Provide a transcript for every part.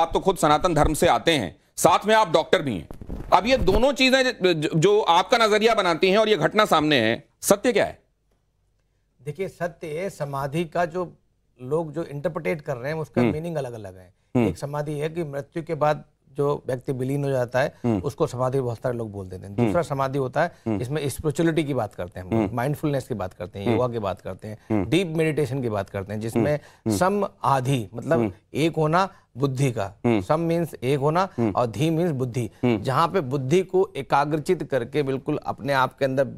आप तो खुद सनातन धर्म से आते हैं साथ में आप डॉक्टर भी हैं अब ये दोनों चीजें जो आपका नजरिया बनाती हैं और ये घटना सामने है सत्य क्या है देखिए सत्य समाधि का जो लोग जो इंटरप्रिटेट कर रहे हैं उसका मीनिंग हम्म। अलग अलग है हम्म। एक समाधि है कि मृत्यु के बाद जो व्यक्ति विलीन हो जाता है हम्म। उसको समाधि बहुत सारे लोग बोल देते हैं हम्म। दूसरा समाधि होता है हम्म। इसमें स्पिरिचुअलिटी की बात करते हैं माइंडफुलनेस की बात करते हैं योगा की बात करते हैं डीप मेडिटेशन की बात करते हैं जिसमें सम आधी मतलब एक होना बुद्धि का सम मीन्स एक होना और धी मीन्स बुद्धि जहाँ पे बुद्धि को एकाग्रचित करके बिल्कुल अपने आप के अंदर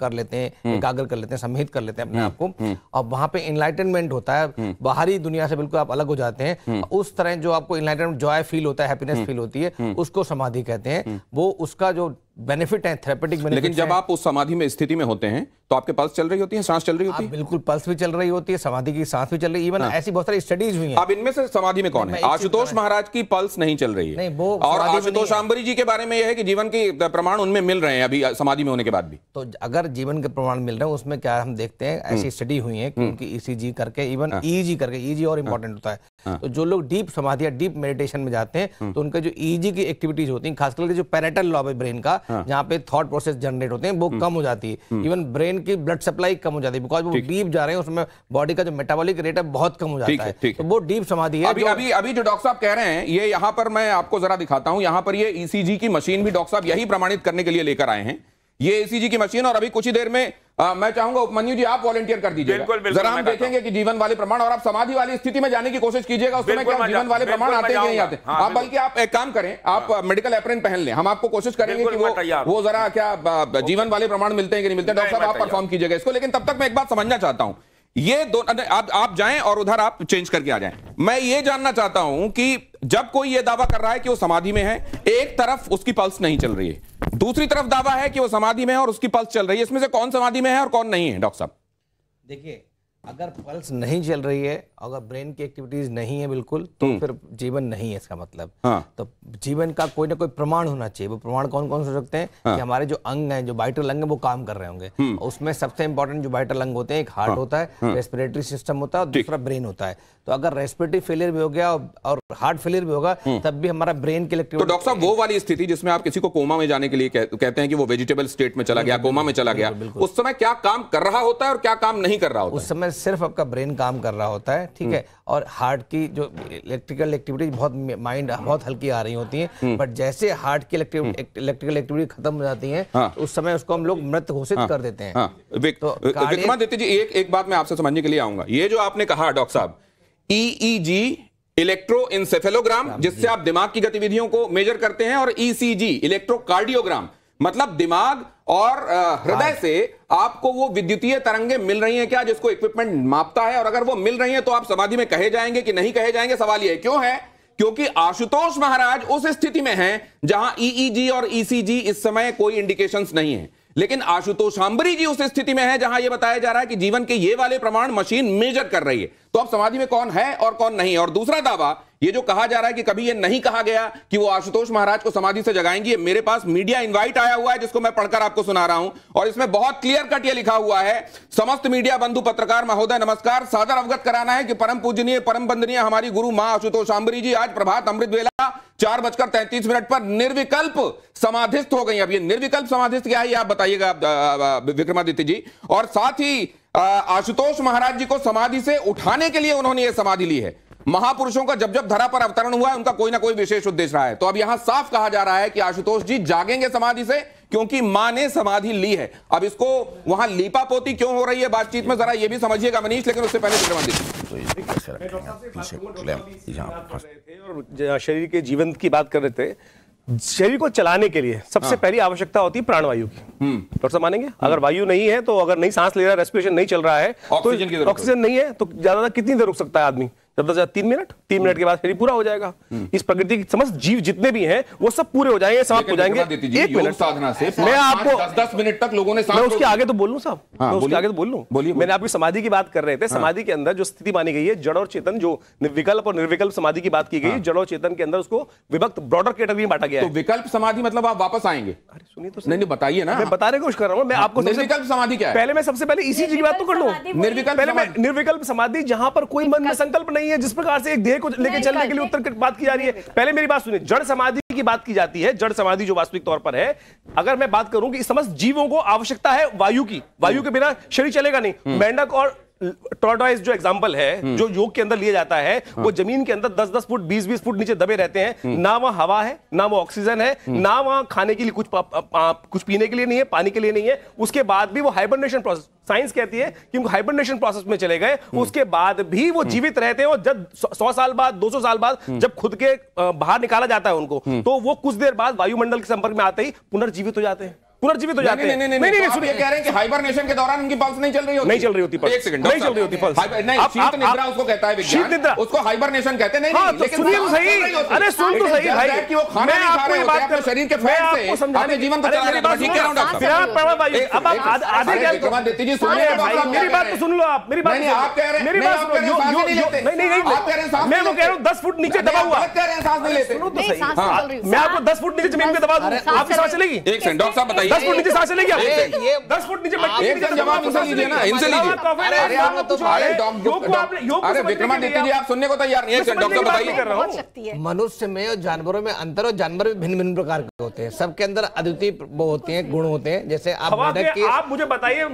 कर लेते हैं हम्म। एकाग्र कर लेते हैं सम्मिलित कर लेते हैं अपने हम्म। आप को और हम्म। वहां पे इनलाइटनमेंट होता है बाहरी दुनिया से बिल्कुल आप अलग हो जाते हैं उस तरह जो आपको इनलाइटनमेंट जॉय फील होता है हैप्पीनेस फील होती है उसको समाधि कहते हैं वो उसका जो बेनिफिट हैं थेरेपेटिक बेनिफिट लेकिन जब आप उस समाधि में स्थिति में होते हैं तो आपके पल्स चल रही होती है सांस चल रही होती है बिल्कुल पल्स भी चल रही होती है समाधि की सांस भी चल रही है इवन हाँ। ऐसी बहुत सारी स्टडीज हुई हैं अब इनमें से समाधि में कौन है आशुतोष महाराज की पल्स नहीं चल रही है नहीं वो और आशुतोष आम्बरी जी के बारे में यह है कि जीवन के प्रमाण उनमें मिल रहे हैं अभी समाधि में होने के बाद भी तो अगर जीवन के प्रमाण मिल रहे हैं उसमें क्या हम देखते हैं हम्म। ऐसी स्टडी हुई है क्योंकि ईसीजी करके इवन ईजी हाँ। e करके ईजी e और इम्पोर्टेंट होता है हाँ। तो जो लोग डीप समाधि या डीप मेडिटेशन में जाते हैं हम्म। तो उनका जो ईजी e की एक्टिविटीज होती है खासकर जो पैरेटल लॉब है ब्रेन का हाँ. जहाँ पे थॉट प्रोसेस जनरेट होते हैं वो हम्म। कम हो जाती है इवन हम्म। ब्रेन की ब्लड सप्लाई कम हो जाती है बिकॉज वो डीप जा रहे हैं उसमें बॉडी का जो मेटाबॉलिक रेट है बहुत कम हो जाता है, तो वो डीप समाधि है अभी अभी अभी जो डॉक्टर साहब कह रहे हैं ये यहाँ पर मैं आपको जरा दिखाता हूँ यहाँ पर ये ईसीजी e की मशीन भी डॉक्टर साहब यही प्रमाणित करने के लिए लेकर आए हैं ये एसीजी e की मशीन और अभी कुछ ही देर में आ, मैं चाहूंगा उपमन्यु जी आप वॉलंटियर कर दीजिए जरा हम देखेंगे कि जीवन वाले प्रमाण और आप समाधि वाली स्थिति में जाने की कोशिश कीजिएगा उसमें क्या जीवन वाले प्रमाण आते हैं नहीं आते हाँ, आप बल्कि आप एक काम करें आप मेडिकल हाँ। एप्रेन पहन लें हम आपको कोशिश करेंगे कि वो वो जरा क्या हाँ, जीवन वाले प्रमाण मिलते हैं कि नहीं मिलते डॉक्टर साहब आप परफॉर्म कीजिएगा इसको लेकिन तब तक मैं एक बात समझना चाहता हूँ ये दो आप आप जाएं और उधर आप चेंज करके आ जाएं मैं ये जानना चाहता हूं कि जब कोई ये दावा कर रहा है कि वो समाधि में है एक तरफ उसकी पल्स नहीं चल रही है दूसरी तरफ दावा है कि वो समाधि में है और उसकी पल्स चल रही है इसमें से कौन समाधि में है और कौन नहीं है डॉक्टर साहब देखिए अगर पल्स नहीं चल रही है अगर ब्रेन की एक्टिविटीज नहीं है बिल्कुल तो हम्म। फिर जीवन नहीं है इसका मतलब हाँ। तो जीवन का कोई ना कोई प्रमाण होना चाहिए वो प्रमाण कौन कौन से हो सकते हैं हाँ। कि हमारे जो अंग हैं जो बाइटल अंग है वो काम कर रहे होंगे हम्म। उसमें सबसे इंपॉर्टेंट जो बाइटर अंग होते हैं एक हार्ट हाँ। होता है रेस्पिरेटरी हाँ। सिस्टम होता है और दूसरा ब्रेन होता है तो अगर रेस्पिरेटरी फेलियर भी हो गया और हार्ट फेलियर भी होगा हम्म। तब भी हमारा ब्रेन की इलेक्ट्रिक डॉक्टर साहब वो वाली स्थिति जिसमें आप किसी को कोमा में जाने के लिए कहते हैं कि वो वेजिटेबल स्टेट में चला गया कोमा में चला गया उस समय क्या काम कर रहा होता है और क्या काम नहीं कर रहा होता उस समय सिर्फ आपका ब्रेन काम कर रहा होता है ठीक है हम्म। और हार्ट की जो इलेक्ट्रिकल एक्टिविटी बहुत माइंड बहुत हल्की आ रही होती है हम्म। बट जैसे हार्ट की हम्म। इलेक्ट्रिकल एक्टिविटी खत्म हो जाती है हाँ। तो उस समय उसको हम लोग मृत घोषित हाँ। कर देते हैं हाँ। तो विक्रमादित्य जी एक एक बात मैं आपसे समझने के लिए आऊंगा ये जो आपने कहा डॉक्टर साहब EEG e e electroencephalogram जिससे आप दिमाग की गतिविधियों को मेजर करते हैं और ईसीजी e इलेक्ट्रोकार्डियोग्राम मतलब दिमाग और हृदय से आपको वो विद्युतीय तरंगे मिल रही हैं क्या जिसको इक्विपमेंट मापता है और अगर वो मिल रही हैं तो आप समाधि में कहे जाएंगे कि नहीं कहे जाएंगे सवाल ये क्यों है क्योंकि आशुतोष महाराज उस स्थिति में हैं जहां ईईजी e e और ईसीजी e इस समय कोई इंडिकेशंस नहीं है लेकिन आशुतोष आंबरी जी उस स्थिति में है जहां यह बताया जा रहा है कि जीवन के ये वाले प्रमाण मशीन मेजर कर रही है तो अब समाधि में कौन है और कौन नहीं और दूसरा दावा ये जो कहा जा रहा है कि कभी ये नहीं कहा गया कि वो आशुतोष महाराज को समाधि से जगाएंगी मेरे पास मीडिया इनवाइट आया हुआ है जिसको मैं पढ़कर आपको सुना रहा हूं और इसमें बहुत क्लियर कट ये लिखा हुआ है समस्त मीडिया बंधु पत्रकार महोदय नमस्कार सादर अवगत कराना है कि परम पूजनीय परम बंदनीय हमारी गुरु मां आशुतोष अंबरी जी आज प्रभात अमृत वेला चार बजकर तैंतीस मिनट पर निर्विकल्प समाधिस्थ हो गई अब ये निर्विकल्प समाधिस्थ क्या है आप बताइएगा विक्रमादित्य जी और साथ ही आशुतोष महाराज जी को समाधि से उठाने के लिए उन्होंने ये समाधि ली है महापुरुषों का जब जब धरा पर अवतरण हुआ है उनका कोई ना कोई विशेष उद्देश्य रहा है तो अब यहां साफ कहा जा रहा है कि आशुतोष जी जागेंगे समाधि से क्योंकि मां ने समाधि ली है अब इसको वहां लीपा पोती क्यों हो रही है बातचीत में जरा यह भी समझिएगा मनीष लेकिन उससे पहले विक्रमंदिर तो शरीर के जीवन की बात कर रहे थे शरीर को चलाने के लिए सबसे हाँ। पहली आवश्यकता होती है प्राणवायु की हम्म। डॉक्टर साहब मानेंगे अगर वायु नहीं है तो अगर नहीं सांस ले रहा है रेस्पिरेशन नहीं चल रहा है तो ऑक्सीजन नहीं है तो ज्यादा कितनी देर रुक सकता है आदमी जब तक तीन मिनट तीन मिनट के बाद फिर पूरा हो जाएगा हम्म। इस प्रकृति की समस्त जीव जितने भी हैं वो सब पूरे हो जाएंगे समाप्त हो जाएंगे एक मिनट साधना से मैं आपको दस, दस मिनट तक लोगों ने मैं उसके आगे तो लू साहब हाँ, मैं उसके आगे तो बोल लू बोलिए मैंने आपकी समाधि की बात कर रहे थे हाँ। समाधि के अंदर जो स्थिति मानी गई है जड़ और चेतन जो विकल्प और निर्विकल्प समाधि की बात की गई हाँ। जड़ और चेतन के अंदर उसको विभक्त ब्रॉडर कैटेगरी में बांटा गया तो विकल्प समाधि मतलब आप वापस आएंगे तो नहीं बताइए ना मैं कोशिश कर रहा हूँ मैं हाँ, आपको निर्विकल्प समाधि क्या है पहले मैं सबसे पहले इसी चीज की बात तो कर निर्विकल्प पहले मैं निर्विकल्प समाधि पर कोई मन में संकल्प नहीं है जिस प्रकार से एक देह को लेकर चलने के लिए उत्तर बात की जा रही है पहले मेरी बात सुनिए जड़ समाधि की बात की जाती है जड़ समाधि जो वास्तविक तौर पर है अगर मैं बात करूं कि समस्त जीवों को आवश्यकता है वायु की वायु हम्म। के बिना शरीर चलेगा नहीं हम्म। मेंढक और टॉर्डोइज जो एग्जाम्पल है हम्म। जो योग के अंदर लिया जाता है हाँ। वो जमीन के अंदर 10-10 फुट 20-20 फुट नीचे दबे रहते हैं हम्म। ना वहां हवा है ना वो ऑक्सीजन है हम्म। ना वहां खाने के लिए कुछ पा, पा, पा, कुछ पीने के लिए नहीं है पानी के लिए नहीं है उसके बाद भी वो हाइबरनेशन प्रोसेस साइंस कहती है कि हाइबरनेशन प्रोसेस में चले गए उसके बाद भी वो जीवित रहते हैं और जब सौ साल बाद दो सौ साल बाद जब खुद के बाहर निकाला जाता है उनको तो वो कुछ देर बाद वायुमंडल के संपर्क में आते ही पुनर्जीवित हो जाते हैं पुनर्जीवित हो जाते हैं नहीं नहीं नहीं सुनिए कह रहे हैं कि हाइबरनेशन के दौरान उनकी पल्स नहीं चल रही होती नहीं चल रही होती पल्स एक सेकंड नहीं चल रही होती पल्स नहीं शीत निद्रा उसको कहता है विज्ञान निद्रा उसको हाइबरनेशन कहते नहीं हाँ, नहीं तो लेकिन सुनिए तो सही अरे सुन तो सही भाई कि वो खाने नहीं खा रहे होते अपने शरीर के फैट से अपने जीवन को चला रहे हैं ठीक कह रहा हूं डॉक्टर भाई अब आप आधे क्या जवाब देती जी सुनिए भाई मेरी बात तो सुन लो आप मेरी बात नहीं आप कह रहे हैं मेरी बात सुनो नहीं नहीं नहीं आप कह रहे हैं मैं वो कह रहा हूं 10 फुट नीचे दबा हुआ आप कह रहे हैं सांस नहीं लेते सुनो तो सही मैं आपको 10 फुट नीचे जमीन पे दबा दूं आपकी सांस चलेगी एक सेकंड डॉक्टर साहब बताइए दस फुट नीचे सांस ले गया दस फुट नीचे आप सुनने को तैयार मनुष्य में और जानवरों में अंतर और जानवर भी भिन्न भिन्न प्रकार के होते हैं सबके अंदर अद्वितीय वो होते हैं गुण होते हैं जैसे आप आप मुझे बताइए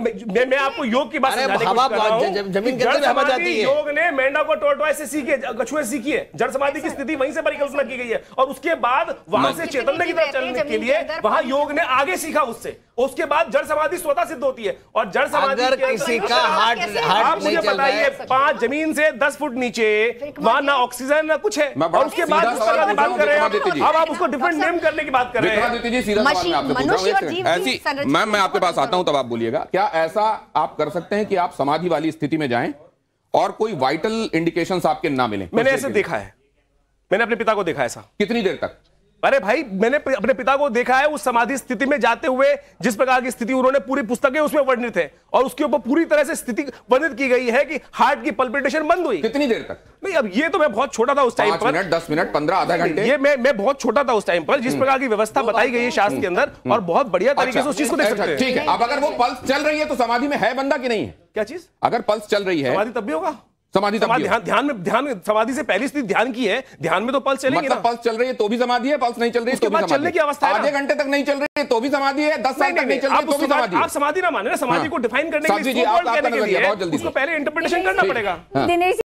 मैं आपको योग की बात हवा जमीन के अंदर हवा जाती है योग ने मेंढा को टोटवाई से सीखे कछुए सीखी है जड़ समाधि की स्थिति वहीं से परिकल्पना की गई है और उसके बाद वहां से चेतन की तरफ चलने के लिए वहां योग ने आगे सीखा होगा उससे उसके बाद जड़ समाधि स्वतः सिद्ध होती है और जड़ समाधि अगर किसी का हार्ट हार्ट आप मुझे बताइए पांच जमीन से दस फुट नीचे वहां ना ऑक्सीजन ना कुछ है और उसके बाद बात कर रहे हैं अब आप उसको डिफरेंट नेम करने की बात कर रहे हैं ऐसी मैम मैं आपके पास आता हूं तब आप बोलिएगा क्या ऐसा आप कर सकते हैं कि आप समाधि वाली स्थिति में जाए और कोई वाइटल इंडिकेशन आपके ना मिले मैंने ऐसे देखा है मैंने अपने पिता को देखा ऐसा कितनी देर तक अरे भाई मैंने अपने पिता को देखा है उस समाधि स्थिति में जाते हुए जिस प्रकार की स्थिति उन्होंने पूरी पुस्तकें उसमें वर्णित है और उसके ऊपर पूरी तरह से स्थिति वर्णित की गई है कि हार्ट की पल्पिटेशन बंद हुई कितनी देर तक नहीं अब ये तो मैं बहुत छोटा था उस टाइम पर मिनट दस मिनट पंद्रह आधा घंटे ये मैं मैं बहुत छोटा था उस टाइम पर जिस हम्म। प्रकार की व्यवस्था बताई गई है शास्त्र के अंदर हम्म। और बहुत बढ़िया अच्छा। तरीके से उस चीज को देख अच्छा, सकते हैं ठीक है अब अगर वो पल्स चल रही है तो समाधि में है बंदा की नहीं है क्या चीज अगर पल्स चल रही है समाधि तब भी होगा समाधि ध्यान हाँ, ध्यान में ध्यान समाधि से पहली स्थिति ध्यान की है ध्यान में तो पल्स चलेगी मतलब पल्स चल रही है तो भी समाधि है पल्स नहीं चल रही है तो भी चलने की अवस्था आधे घंटे तक नहीं चल रही है तो भी समाधि है दस साल तक नहीं चल रही तो भी समाधि आप समाधि ना माने ना समाधि हाँ। को डिफाइन करने के लिए पहले इंटरप्रिटेशन करना पड़ेगा हाँ। दिनेश